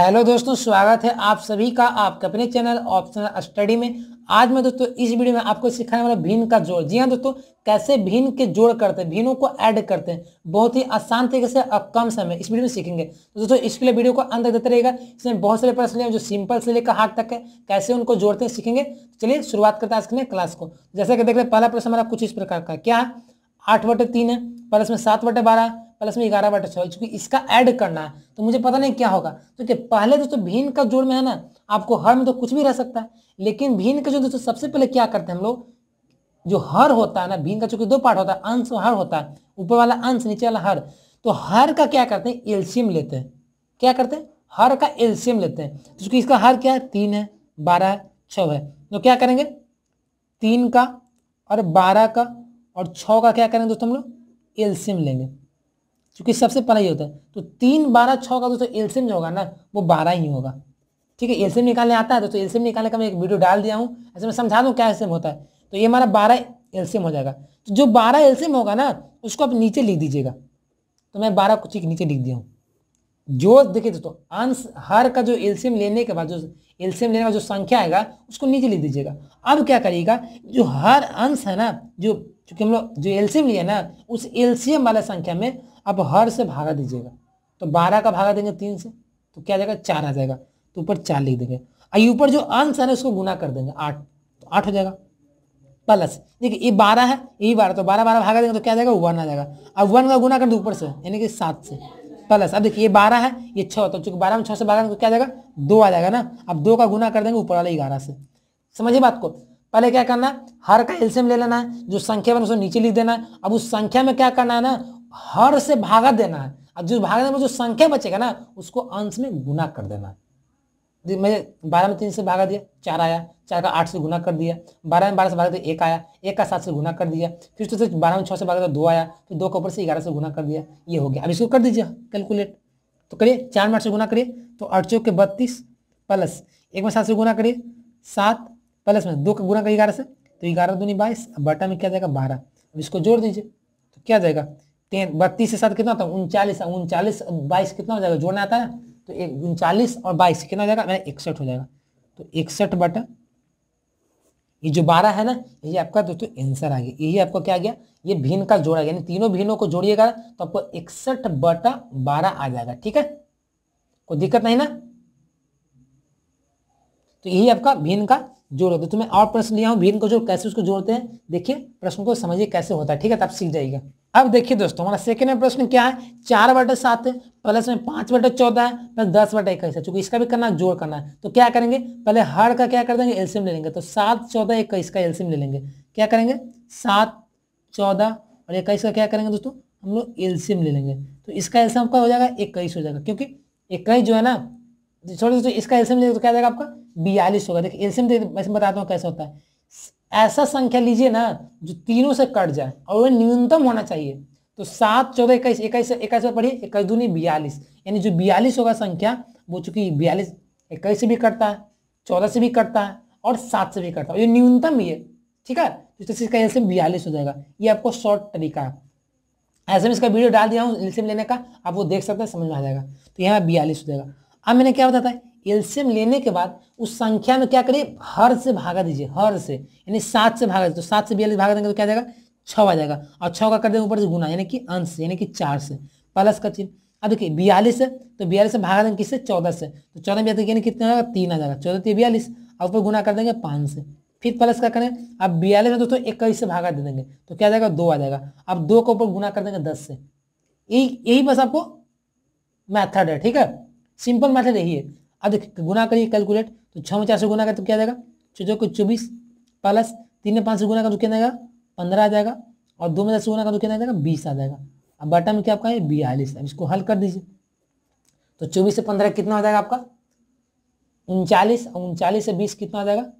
hello दोस्तों स्वागत है आप सभी का आपके अपने चैनल ऑप्शनल स्टडी में आज मैं दोस्तों इस वीडियो में आपको सिखाने वाला भिन्न का जोड़ जी हाँ दोस्तों कैसे भिन्न के जोड़ करते हैं भिन्नों को ऐड करते हैं बहुत ही आसान तरीके से और कम समय इस वीडियो में सीखेंगे तो दोस्तों इसके लिए वीडियो को अंत तक देते रहेगा इसमें बहुत सारे प्रश्न हैं जो सिंपल से लेकर हाथ तक है कैसे उनको जोड़ते हैं सीखेंगे तो चलिए शुरुआत करते हैं आज के क्लास को जैसे कि देख रहे पहला प्रश्न हमारा कुछ इस प्रकार का क्या है आठ बटे तीन है प्लस में सात बटे बारह प्लस में ग्यारह बटा छः चूंकि इसका ऐड करना है तो मुझे पता नहीं क्या होगा तो देखिए पहले दोस्तों भीन का जोड़ में है ना आपको हर में तो कुछ भी रह सकता है लेकिन भीन का जो दोस्तों सबसे पहले क्या करते हैं हम लोग जो हर होता है ना भीन का चूंकि दो पार्ट होता है अंश हर होता है ऊपर वाला अंश नीचे वाला हर तो हर का क्या करते हैं एल्शियम लेते हैं क्या करते हैं हर का एल्शियम लेते हैं तो चूंकि इसका हर क्या है तीन है बारह है छः है तो क्या करेंगे तीन का और बारह का और छः का क्या करेंगे दोस्तों हम लोग एल्शियम लेंगे क्योंकि सबसे पहला ये होता है तो तीन बारह छः का दोस्तों एल्सियम जो होगा ना वो बारह ही होगा ठीक है एल्सियम निकालने आता है दोस्तों एल्सियम निकालने का मैं एक वीडियो डाल दिया हूँ ऐसे मैं समझा दूँ क्या एल्सियम होता है तो ये हमारा बारह एल्सियम हो जाएगा तो जो बारह एल्सियम होगा ना उसको आप नीचे लिख दीजिएगा तो मैं बारह कुछ ठीक नीचे लिख दिया हूँ जो देखिए दोस्तों अंश हर का जो एल्सियम लेने के बाद जो एल्सियम लेने का जो संख्या आएगा उसको नीचे लिख दीजिएगा अब क्या करिएगा जो हर अंश है ना जो चूँकि हम लोग जो एल्सियम लिया ना उस एल्सियम वाला संख्या में आप हर से भागा दीजिएगा तो बारह का भागा देंगे तीन से तो क्या जाएगा चार आ जाएगा तो ऊपर चार लिख देंगे और ऊपर जो अंश है ना उसको गुना कर देंगे आठ तो आठ हो जाएगा प्लस देखिए ये बारह है यही बारह तो बारह बारह भागा देंगे तो क्या जाएगा वन आ जाएगा अब वन का गुना कर दो ऊपर से यानी कि सात से प्लस अब देखिए ये बारह है ये छः तो चूंकि बारह में छः से भागा तो क्या जाएगा दो आ जाएगा ना अब दो का गुना कर देंगे ऊपर वाले ग्यारह से समझिए बात को पहले क्या करना है हर का एल्सियम ले लेना है जो संख्या बना उसको नीचे लिख देना है अब उस संख्या में क्या करना है ना हर से भागा देना है और जो भागा देना जो संख्या बचेगा ना उसको अंश में गुना कर देना है मैं बारह में तीन से भागा दिया चार आया चार का आठ से गुना कर दिया बारह में बारह से भागा दिया एक आया एक का सात से गुना कर दिया फिर तो बारह में छः से भागा दिया दो आया फिर दो के ऊपर से ग्यारह से गुना कर दिया ये हो गया अब इसको कर दीजिए कैलकुलेट तो करिए चार में आठ से गुना करिए तो आठ चौक के बत्तीस प्लस एक में सात से गुना करिए सात प्लस में दो का गुना करिए ग्यारह से तो ग्यारह दूनी बाईस बटा में क्या जाएगा बारह अब इसको जोड़ दीजिए तो क्या जाएगा बत्तीस के साथ कितना होता है उनचालीस उनचालीस बाईस कितना हो जाएगा जोड़ना आता है तो एक उनचालीस और बाईस कितना हो जाएगा मैंने इकसठ हो जाएगा तो इकसठ बट ये जो बारह है ना ये आपका दोस्तों आंसर आ गया यही आपको क्या आ गया ये भिन्न का जोड़ा यानी तीनों भिन्नों को जोड़िएगा तो आपको इकसठ बटा बारह आ जाएगा ठीक है कोई दिक्कत नहीं ना तो यही आपका भिन्न का जोड़ होते तो मैं और प्रश्न लिया हूँ भीन को जो कैसे उसको जोड़ते हैं देखिए प्रश्न को समझिए कैसे होता है ठीक है तब सीख जाएगा अब देखिए दोस्तों हमारा सेकेंड प्रश्न क्या है चार बटे सात है प्लस में पाँच बटे चौदह है प्लस दस बटे इक्कीस है चूंकि इसका भी करना जोड़ करना है तो क्या करेंगे पहले हर का क्या कर देंगे एल्सियम ले लेंगे तो सात चौदह इक्कीस का एल्सियम ले लेंगे क्या करेंगे सात चौदह और इक्कीस का क्या करेंगे दोस्तों हम लोग एल्सियम ले लेंगे तो इसका एल्सियम आपका हो जाएगा इक्कीस हो जाएगा क्योंकि इक्कीस जो है ना छोटे दोस्तों इसका एल्सियम लेंगे तो क्या जाएगा आपका बयालीस होगा देखिए एलसीएम दे बताता हूँ कैसे होता है ऐसा संख्या लीजिए ना जो तीनों से कट जाए और वह न्यूनतम होना चाहिए तो सात चौदह इक्कीस इक्कीस इक्कीस पर पढ़िए इक्कीस दूनी बयालीस यानी जो बयालीस होगा संख्या वो चूंकि बयालीस इक्कीस से भी कटता है चौदह से भी कटता है और सात से भी कटता है ये न्यूनतम ही है ठीक है तो इसका एलसीएम बयालीस हो जाएगा ये आपको शॉर्ट तरीका है ऐसे में इसका वीडियो डाल दिया हूँ एलसीएम लेने का आप वो देख सकते हैं समझ में आ जाएगा तो यहाँ बयालीस हो जाएगा अब मैंने क्या बताया एल्सियम लेने के बाद उस संख्या में क्या करिए हर से भागा दीजिए हर से यानी सात से भागा दीजिए तो सात से बयालीस भागा देंगे तो क्या जाएगा छ आ जाएगा और छः का कर देंगे ऊपर से गुना यानी कि अंश यानी कि चार से प्लस का चिन्ह अब देखिए बयालीस है तो बयालीस से भागा देंगे किससे चौदह से तो चौदह बयालीस यानी कितना आएगा तीन आ जाएगा चौदह तीन तो बयालीस और ऊपर गुना कर देंगे पाँच से फिर प्लस का करें अब बयालीस में दोस्तों इक्कीस से भागा दे देंगे तो क्या जाएगा दो आ जाएगा अब दो के ऊपर गुना कर देंगे दस से यही यही बस आपको मैथड है ठीक है सिंपल मैथड यही है अब देखिए गुना करिए कैलकुलेट तो छः में चार से गुना करें तो क्या जाएगा चौदह को चौबीस प्लस तीन में पाँच से गुना का तो क्या जाएगा पंद्रह आ जाएगा और दो में दस से गुना का तो क्या जाएगा बीस आ जाएगा अब बाटा में क्या आपका है बयालीस अब इसको हल कर दीजिए तो चौबीस से पंद्रह कितना हो जाएगा आपका उनचालीस और उनचालीस से बीस कितना हो जाएगा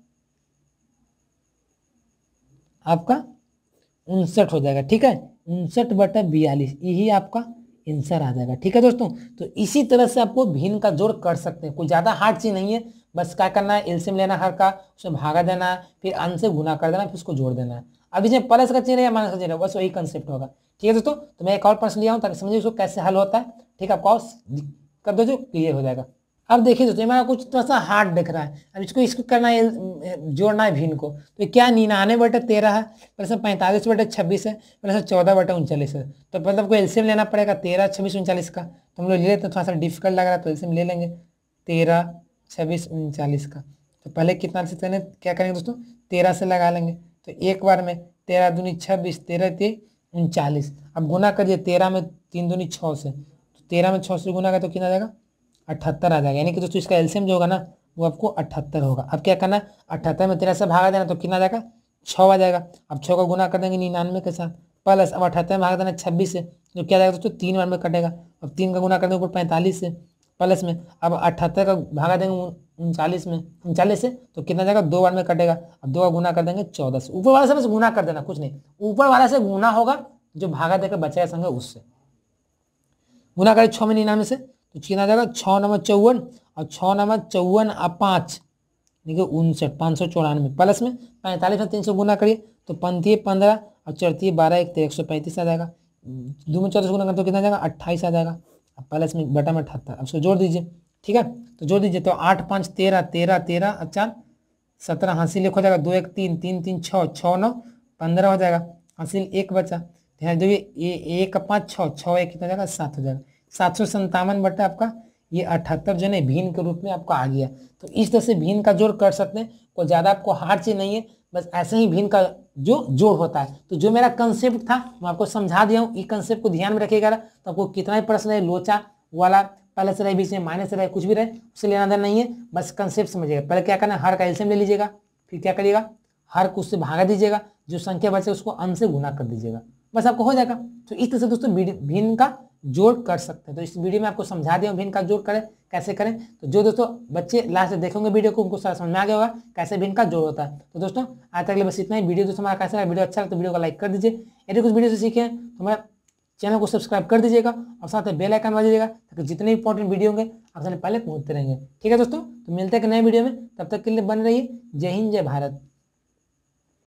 आपका उनसठ हो जाएगा ठीक है उनसठ बटा बयालीस यही आपका आंसर आ जाएगा ठीक है दोस्तों तो इसी तरह से आपको भिन्न का जोड़ कर सकते हैं कोई ज़्यादा हार्ड चीज़ नहीं है बस क्या करना है एल्सियम लेना हर का उसमें भागा देना है फिर अन से गुना कर देना फिर उसको जोड़ देना है अब इसमें प्लस का चीज या माइनस का चीज बस वही कंसेप्ट होगा ठीक है दोस्तों तो मैं एक और प्रश्न लिया हूँ ताकि समझिए उसको कैसे हल होता है ठीक है आपको कर दो जो क्लियर हो जाएगा अब देखिए दोस्तों हमारा कुछ थोड़ा सा हार्ड दिख रहा है अब इसको इसको करना है जोड़ना है भीन को तो क्या निन्यानवे बटे तेरह है प्लस पैंतालीस बटे छब्बीस है प्लस चौदह बटे उनचालीस है तो मतलब को एल्सियम लेना पड़ेगा तेरह छब्बीस उनचालीस का तो हम लोग ले लेते हैं थोड़ा सा डिफिकल्ट लग रहा है तो एल्सियम ले लेंगे तेरह छब्बीस उनचालीस का तो पहले कितना से करें क्या करेंगे दोस्तों तेरह से लगा लेंगे तो एक बार में तेरह दूनी छब्बीस तेरह ते उनचालीस अब गुना करिए तेरह में तीन दूनी छः से तो तेरह में छः से गुना कर तो कितना जाएगा अठहत्तर आ जाएगा यानी कि दोस्तों इसका एल्सियम जो होगा ना वो आपको अठहत्तर होगा अब क्या करना अठहत्तर में तेरह से भागा देना तो कितना आ जाएगा छः आ जाएगा अब छः का गुना कर देंगे निन्यानवे के साथ प्लस अब अठहत्तर में भाग देना छब्बीस से जो क्या जाएगा दोस्तों तीन बार में कटेगा अब तीन का गुना कर देंगे ऊपर पैंतालीस से प्लस में अब अठहत्तर का भागा देंगे उनचालीस में उनचालीस से तो कितना जाएगा दो बार में कटेगा अब दो का गुना कर देंगे चौदह से ऊपर वाला से बस गुना कर देना कुछ नहीं ऊपर वाला से गुना होगा जो भागा देकर बचेगा संख्या उससे गुना करें छः में निन्यानवे से तो कितना जाएगा छः नंबर चौवन और छः नंबर चौवन और पाँच देखिए उनसठ पाँच सौ चौरानवे प्लस में पैंतालीस में तीन सौ गुना करिए तो पंथी पंद्रह और चौथी बारह एक तो एक सौ पैंतीस आ जाएगा दो में चौदह सौ गुना करते तो कितना जाएगा अट्ठाईस आ जाएगा अब प्लस में बटा में अठहत्तर अब उसको जोड़ दीजिए ठीक है तो जोड़ दीजिए तो आठ पाँच तेरह तेरह तेरह और चार सत्रह हासिल एक हो जाएगा दो एक तीन तीन तीन छः छः नौ पंद्रह हो जाएगा हासिल एक बचा ध्यान दीजिए एक पाँच छः छः एक कितना जाएगा सात हो जाएगा सात सौ संतावन बटे आपका ये अठहत्तर जन है भीन के रूप में आपको आ गया तो इस तरह से भीन का जोड़ कर सकते हैं कोई ज़्यादा आपको हार्ड चीज नहीं है बस ऐसे ही भीन का जो जोड़ होता है तो जो मेरा कंसेप्ट था मैं आपको समझा दिया हूँ ये कंसेप्ट को ध्यान में रखिएगा तो आपको कितना ही प्रश्न है लोचा वाला पहले से रहे बीच में माइनस रहे कुछ भी रहे उससे लेना देना नहीं है बस कंसेप्ट समझिएगा पहले क्या करना है हर का एल्शियम ले लीजिएगा फिर क्या करिएगा हर कुछ से भागा दीजिएगा जो संख्या बचे उसको अंश से गुना कर दीजिएगा बस आपको हो जाएगा तो इस तरह से दोस्तों भिन्न का जोड़ कर सकते हैं तो इस वीडियो में आपको समझा दें भिन्न का जोड़ करें कैसे करें तो जो दोस्तों बच्चे लास्ट देखेंगे वीडियो को उनको समझ में आ गया होगा कैसे भिन्न का जोड़ होता है तो दोस्तों आज तक बस इतना ही वीडियो दोस्तों हमारा कैसा वीडियो अच्छा लगता तो वीडियो को लाइक कर दीजिए यदि कुछ वीडियो से सीखें तो हमारे चैनल को सब्सक्राइब कर दीजिएगा और साथ में बेल आइकन दीजिएगा ताकि जितने इंपॉर्टेंट वीडियो होंगे आप सबसे पहले पहुंचते रहेंगे ठीक है दोस्तों तो मिलते हैं नए वीडियो में तब तक के लिए बन है जय हिंद जय भारत